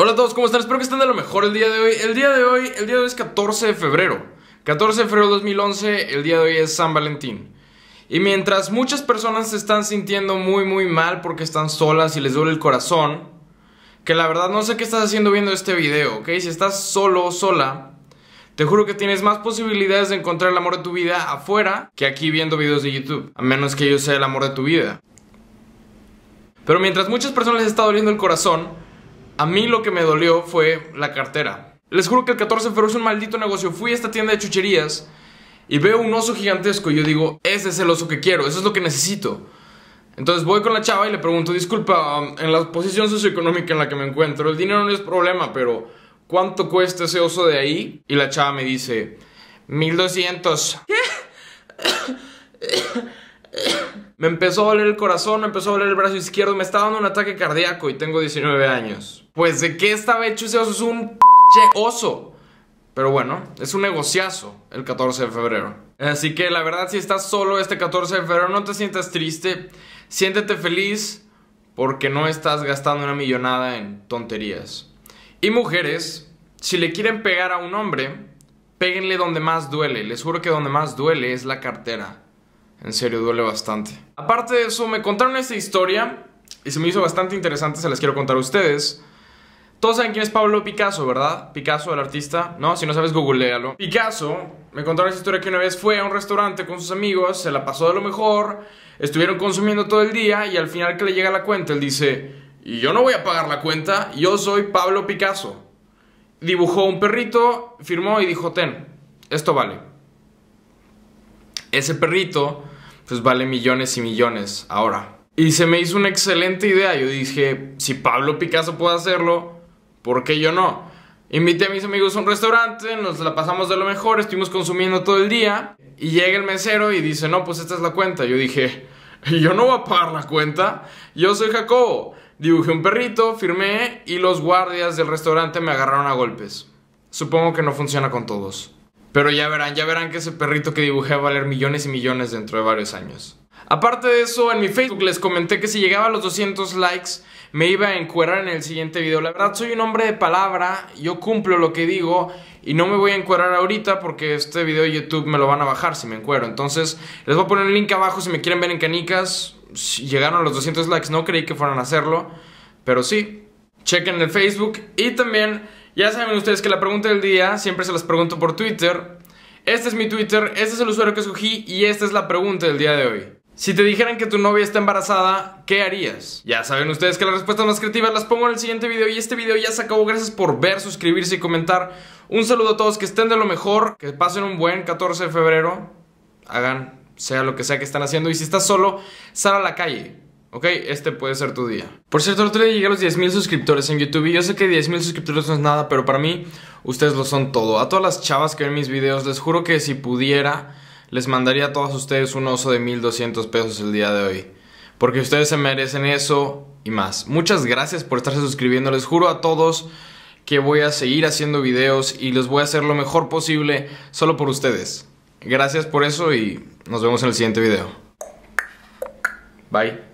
Hola a todos, ¿cómo están? Espero que estén de lo mejor el día de hoy. El día de hoy, el día de hoy es 14 de febrero. 14 de febrero de 2011, el día de hoy es San Valentín. Y mientras muchas personas se están sintiendo muy muy mal porque están solas y les duele el corazón, que la verdad no sé qué estás haciendo viendo este video, ¿ok? Si estás solo o sola, te juro que tienes más posibilidades de encontrar el amor de tu vida afuera que aquí viendo videos de YouTube, a menos que yo sea el amor de tu vida. Pero mientras muchas personas les está doliendo el corazón, a mí lo que me dolió fue la cartera. Les juro que el 14 de febrero es un maldito negocio. Fui a esta tienda de chucherías y veo un oso gigantesco y yo digo, ese es el oso que quiero, eso es lo que necesito. Entonces voy con la chava y le pregunto, disculpa, en la posición socioeconómica en la que me encuentro, el dinero no es problema, pero ¿cuánto cuesta ese oso de ahí? Y la chava me dice, 1200. Me empezó a doler el corazón, me empezó a doler el brazo izquierdo, me estaba dando un ataque cardíaco y tengo 19 años. Pues de qué estaba hecho ese oso es un che oso. Pero bueno, es un negociazo el 14 de febrero. Así que la verdad, si estás solo este 14 de febrero, no te sientas triste. Siéntete feliz porque no estás gastando una millonada en tonterías. Y mujeres, si le quieren pegar a un hombre, péguenle donde más duele. Les juro que donde más duele es la cartera. En serio, duele bastante. Aparte de eso, me contaron esta historia y se me hizo bastante interesante, se las quiero contar a ustedes. Todos saben quién es Pablo Picasso, ¿verdad? Picasso, el artista. No, si no sabes, googlealo. Picasso, me contaron esta historia que una vez fue a un restaurante con sus amigos, se la pasó de lo mejor, estuvieron consumiendo todo el día y al final que le llega la cuenta, él dice, y yo no voy a pagar la cuenta, yo soy Pablo Picasso. Dibujó un perrito, firmó y dijo, ten, esto vale. Ese perrito, pues vale millones y millones ahora. Y se me hizo una excelente idea. Yo dije, si Pablo Picasso puede hacerlo, ¿por qué yo no? Invité a mis amigos a un restaurante, nos la pasamos de lo mejor, estuvimos consumiendo todo el día y llega el mesero y dice, no, pues esta es la cuenta. Yo dije, yo no voy a pagar la cuenta, yo soy Jacobo. Dibujé un perrito, firmé y los guardias del restaurante me agarraron a golpes. Supongo que no funciona con todos. Pero ya verán, ya verán que ese perrito que dibujé va a valer millones y millones dentro de varios años. Aparte de eso, en mi Facebook les comenté que si llegaba a los 200 likes me iba a encuerar en el siguiente video. La verdad soy un hombre de palabra, yo cumplo lo que digo y no me voy a encuerar ahorita porque este video de YouTube me lo van a bajar si me encuero. Entonces les voy a poner el link abajo si me quieren ver en canicas. Si llegaron a los 200 likes, no creí que fueran a hacerlo, pero sí. Chequen el Facebook y también ya saben ustedes que la pregunta del día siempre se las pregunto por Twitter. Este es mi Twitter, este es el usuario que escogí y esta es la pregunta del día de hoy. Si te dijeran que tu novia está embarazada, ¿qué harías? Ya saben ustedes que las respuestas más creativas las pongo en el siguiente video y este video ya se acabó. Gracias por ver, suscribirse y comentar. Un saludo a todos, que estén de lo mejor, que pasen un buen 14 de febrero. Hagan sea lo que sea que están haciendo y si estás solo, sal a la calle. Ok, este puede ser tu día. Por cierto, el otro día llegué a los 10.000 suscriptores en YouTube y yo sé que 10.000 suscriptores no es nada, pero para mí ustedes lo son todo. A todas las chavas que ven mis videos, les juro que si pudiera, les mandaría a todas ustedes un oso de 1.200 pesos el día de hoy. Porque ustedes se merecen eso y más. Muchas gracias por estarse suscribiendo, les juro a todos que voy a seguir haciendo videos y los voy a hacer lo mejor posible solo por ustedes. Gracias por eso y nos vemos en el siguiente video. Bye.